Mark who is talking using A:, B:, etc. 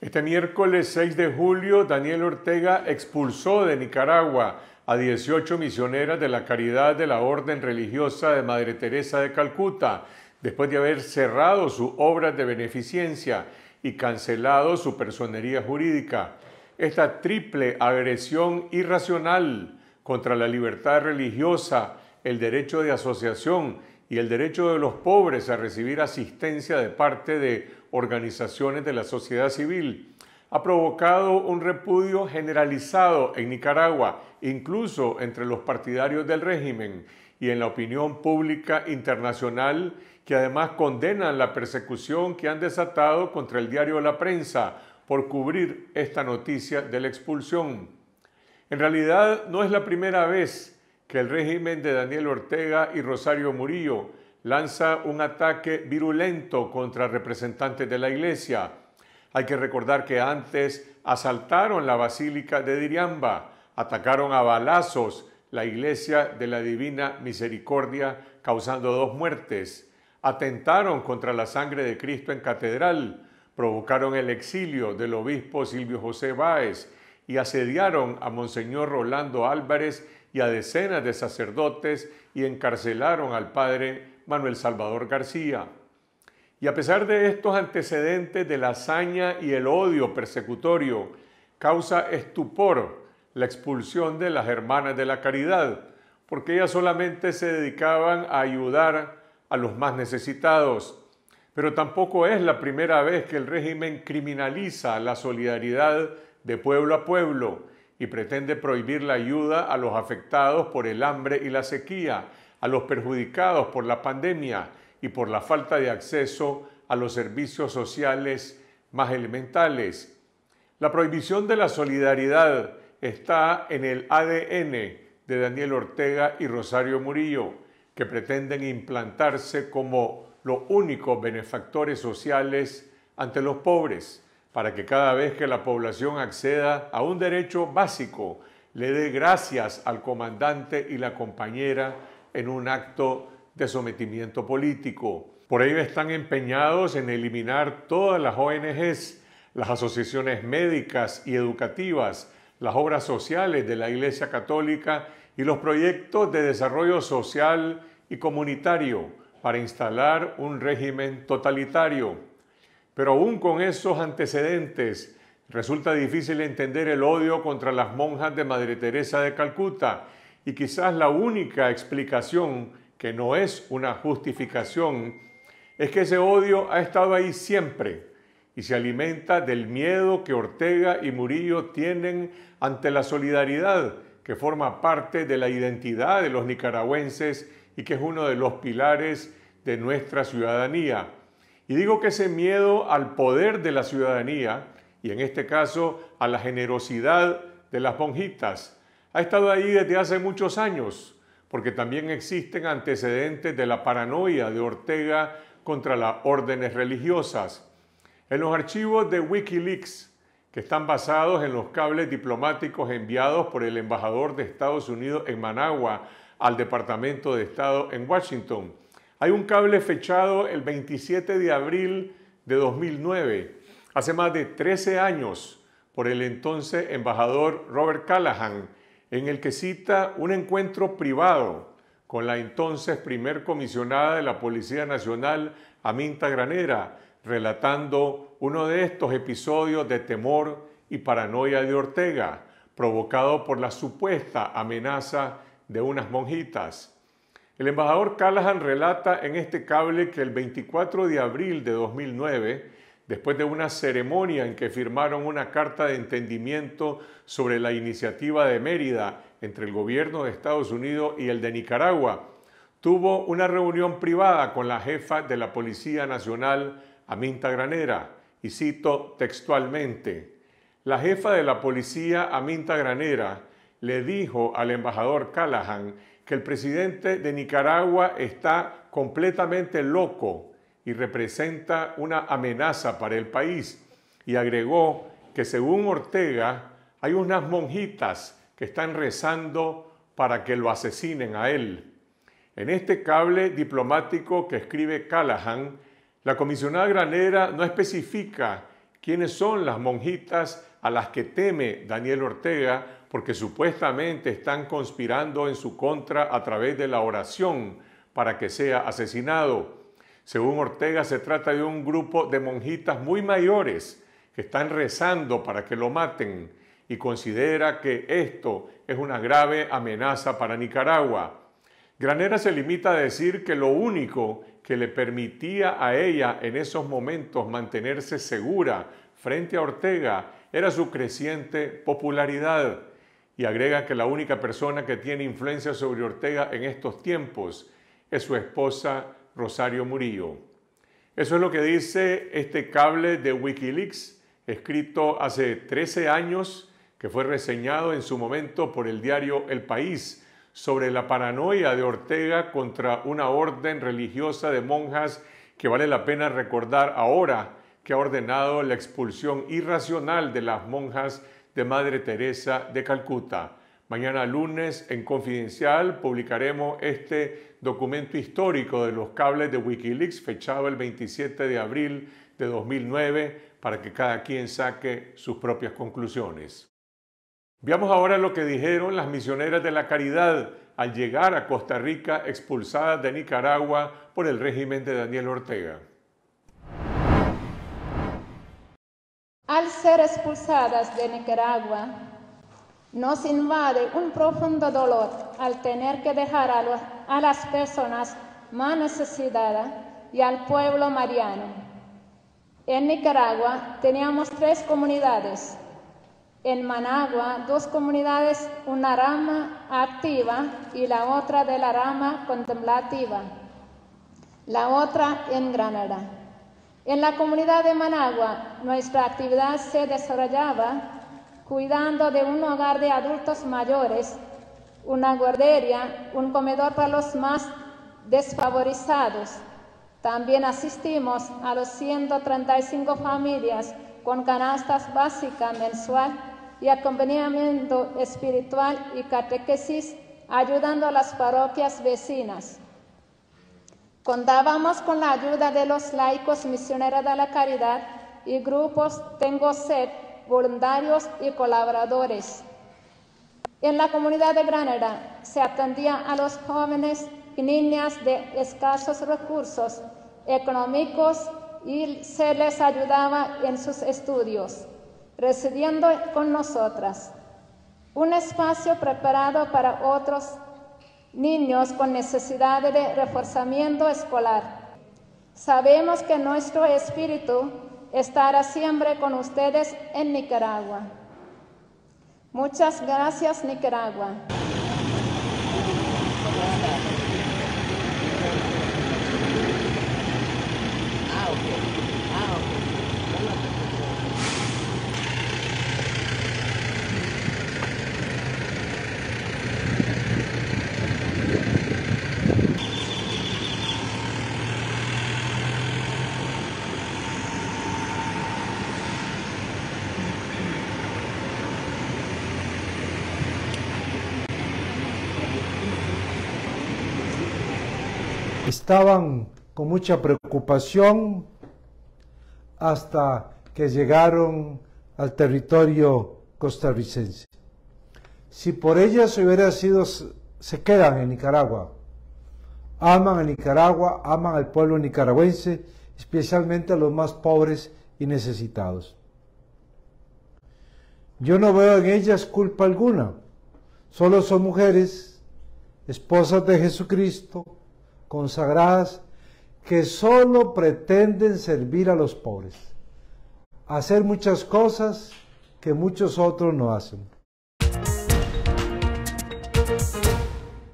A: Este miércoles 6 de julio, Daniel Ortega expulsó de Nicaragua a 18 misioneras de la Caridad de la Orden Religiosa de Madre Teresa de Calcuta, después de haber cerrado sus obras de beneficencia y cancelado su personería jurídica. Esta triple agresión irracional contra la libertad religiosa, el derecho de asociación y el derecho de los pobres a recibir asistencia de parte de organizaciones de la sociedad civil, ha provocado un repudio generalizado en Nicaragua, incluso entre los partidarios del régimen y en la opinión pública internacional, que además condenan la persecución que han desatado contra el diario La Prensa por cubrir esta noticia de la expulsión. En realidad no es la primera vez el régimen de Daniel Ortega y Rosario Murillo lanza un ataque virulento contra representantes de la iglesia. Hay que recordar que antes asaltaron la basílica de Diriamba, atacaron a balazos la iglesia de la Divina Misericordia, causando dos muertes. Atentaron contra la sangre de Cristo en catedral, provocaron el exilio del obispo Silvio José Báez y asediaron a Monseñor Rolando Álvarez y a decenas de sacerdotes y encarcelaron al padre Manuel Salvador García. Y a pesar de estos antecedentes de la hazaña y el odio persecutorio, causa estupor la expulsión de las hermanas de la caridad, porque ellas solamente se dedicaban a ayudar a los más necesitados. Pero tampoco es la primera vez que el régimen criminaliza la solidaridad de pueblo a pueblo y pretende prohibir la ayuda a los afectados por el hambre y la sequía, a los perjudicados por la pandemia y por la falta de acceso a los servicios sociales más elementales. La prohibición de la solidaridad está en el ADN de Daniel Ortega y Rosario Murillo, que pretenden implantarse como los únicos benefactores sociales ante los pobres para que cada vez que la población acceda a un derecho básico, le dé gracias al comandante y la compañera en un acto de sometimiento político. Por ahí están empeñados en eliminar todas las ONGs, las asociaciones médicas y educativas, las obras sociales de la Iglesia Católica y los proyectos de desarrollo social y comunitario para instalar un régimen totalitario. Pero aún con esos antecedentes, resulta difícil entender el odio contra las monjas de Madre Teresa de Calcuta y quizás la única explicación, que no es una justificación, es que ese odio ha estado ahí siempre y se alimenta del miedo que Ortega y Murillo tienen ante la solidaridad que forma parte de la identidad de los nicaragüenses y que es uno de los pilares de nuestra ciudadanía. Y digo que ese miedo al poder de la ciudadanía, y en este caso a la generosidad de las monjitas, ha estado ahí desde hace muchos años, porque también existen antecedentes de la paranoia de Ortega contra las órdenes religiosas. En los archivos de Wikileaks, que están basados en los cables diplomáticos enviados por el embajador de Estados Unidos en Managua al Departamento de Estado en Washington, hay un cable fechado el 27 de abril de 2009, hace más de 13 años, por el entonces embajador Robert Callahan, en el que cita un encuentro privado con la entonces primer comisionada de la Policía Nacional, Aminta Granera, relatando uno de estos episodios de temor y paranoia de Ortega, provocado por la supuesta amenaza de unas monjitas. El embajador Callahan relata en este cable que el 24 de abril de 2009, después de una ceremonia en que firmaron una carta de entendimiento sobre la iniciativa de Mérida entre el gobierno de Estados Unidos y el de Nicaragua, tuvo una reunión privada con la jefa de la Policía Nacional, Aminta Granera, y cito textualmente, la jefa de la policía, Aminta Granera, le dijo al embajador Callahan que el presidente de Nicaragua está completamente loco y representa una amenaza para el país. Y agregó que según Ortega hay unas monjitas que están rezando para que lo asesinen a él. En este cable diplomático que escribe Callahan, la comisionada granera no especifica quiénes son las monjitas a las que teme Daniel Ortega porque supuestamente están conspirando en su contra a través de la oración para que sea asesinado. Según Ortega, se trata de un grupo de monjitas muy mayores que están rezando para que lo maten y considera que esto es una grave amenaza para Nicaragua. Granera se limita a decir que lo único que le permitía a ella en esos momentos mantenerse segura frente a Ortega era su creciente popularidad. Y agrega que la única persona que tiene influencia sobre Ortega en estos tiempos es su esposa Rosario Murillo. Eso es lo que dice este cable de Wikileaks, escrito hace 13 años, que fue reseñado en su momento por el diario El País, sobre la paranoia de Ortega contra una orden religiosa de monjas que vale la pena recordar ahora que ha ordenado la expulsión irracional de las monjas de Madre Teresa de Calcuta. Mañana lunes en Confidencial publicaremos este documento histórico de los cables de Wikileaks fechado el 27 de abril de 2009 para que cada quien saque sus propias conclusiones. Veamos ahora lo que dijeron las misioneras de la caridad al llegar a Costa Rica expulsadas de Nicaragua por el régimen de Daniel Ortega.
B: ser expulsadas de Nicaragua, nos invade un profundo dolor al tener que dejar a, las personas más necesitadas y al pueblo mariano. En Nicaragua teníamos tres comunidades. En Managua, dos comunidades, una rama activa y la otra de la rama contemplativa. La otra en Granada. En la comunidad de Managua, nuestra actividad se desarrollaba cuidando de un hogar de adultos mayores, una guardería, un comedor para los más desfavorizados. También asistimos a los 135 familias con canastas básicas mensual y acompañamiento espiritual y catequesis, ayudando a las parroquias vecinas. Contábamos con la ayuda de los laicos misioneros de la caridad y grupos Tengo Sed, voluntarios y colaboradores. En la comunidad de Granada se atendía a los jóvenes y niñas de escasos recursos económicos y se les ayudaba en sus estudios, residiendo con nosotras. Un espacio preparado para otros niños con necesidad de reforzamiento escolar. Sabemos que nuestro espíritu estará siempre con ustedes en Nicaragua. Muchas gracias, Nicaragua.
A: estaban con mucha preocupación hasta que llegaron al territorio costarricense. Si por ellas hubiera sido, se quedan en Nicaragua, aman a Nicaragua, aman al pueblo nicaragüense, especialmente a los más pobres y necesitados. Yo no veo en ellas culpa alguna, solo son mujeres, esposas de Jesucristo, consagradas que solo pretenden servir a los pobres, hacer muchas cosas que muchos otros no hacen.